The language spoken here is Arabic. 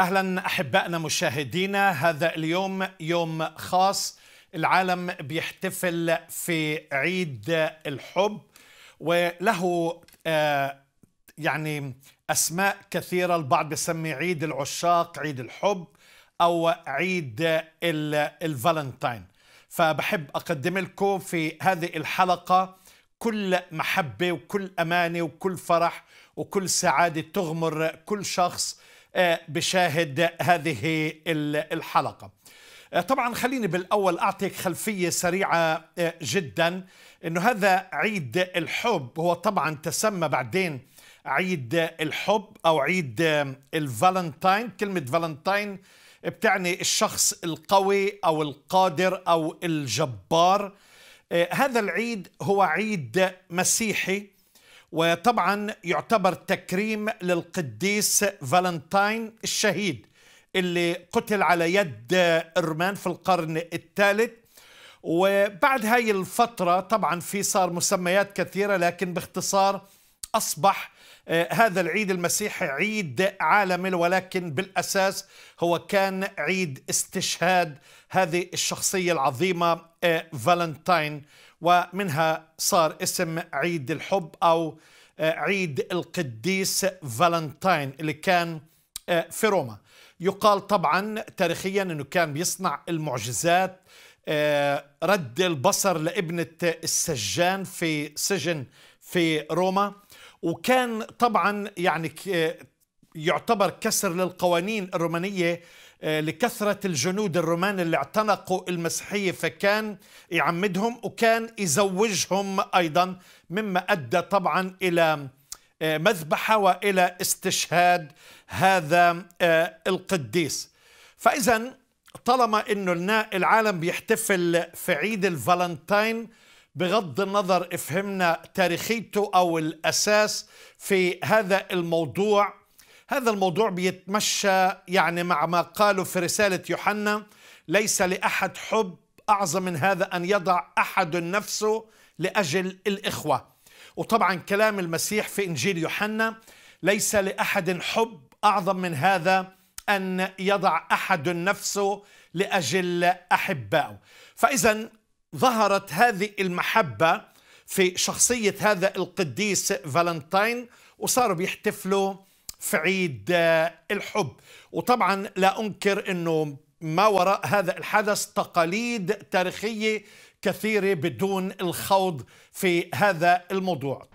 اهلا احبائنا مشاهدينا هذا اليوم يوم خاص العالم بيحتفل في عيد الحب وله آه، يعني اسماء كثيره البعض بيسمي عيد العشاق عيد الحب او عيد الفالنتاين فبحب اقدم لكم في هذه الحلقه كل محبه وكل امانه وكل فرح وكل سعاده تغمر كل شخص آه، بشاهد هذه الحلقة آه، طبعا خليني بالأول أعطيك خلفية سريعة آه، جدا أنه هذا عيد الحب هو طبعا تسمى بعدين عيد الحب أو عيد الفالنتاين كلمة فالنتاين بتعني الشخص القوي أو القادر أو الجبار هذا العيد هو عيد مسيحي وطبعا يعتبر تكريم للقديس فالنتاين الشهيد اللي قتل على يد الرومان في القرن الثالث وبعد هاي الفترة طبعا في صار مسميات كثيرة لكن باختصار أصبح آه، هذا العيد المسيحي عيد عالمي ولكن بالأساس هو كان عيد استشهاد هذه الشخصية العظيمة آه، فالنتاين ومنها صار اسم عيد الحب أو آه، عيد القديس فالنتاين اللي كان في روما يقال طبعا تاريخيا أنه كان بيصنع المعجزات رد البصر لابنة السجان في سجن في روما وكان طبعا يعني يعتبر كسر للقوانين الرومانيه آه، لكثرة الجنود الرومان اللي اعتنقوا المسيحية فكان يعمدهم وكان يزوجهم أيضا مما أدى طبعا إلى آه، مذبحة وإلى استشهاد هذا آه، القديس فإذا طالما أنه العالم بيحتفل في عيد الفالنتين بغض النظر افهمنا تاريخيته او الاساس في هذا الموضوع هذا الموضوع بيتمشى يعني مع ما قاله في رساله يوحنا ليس لاحد حب اعظم من هذا ان يضع احد نفسه لاجل الاخوه وطبعا كلام المسيح في انجيل يوحنا ليس لاحد حب اعظم من هذا ان يضع احد نفسه لاجل احبائه فاذا ظهرت هذه المحبة في شخصية هذا القديس فالنتين وصاروا بيحتفلوا في عيد آه، الحب وطبعا لا أنكر أنه ما وراء هذا الحدث تقاليد تاريخية كثيرة بدون الخوض في هذا الموضوع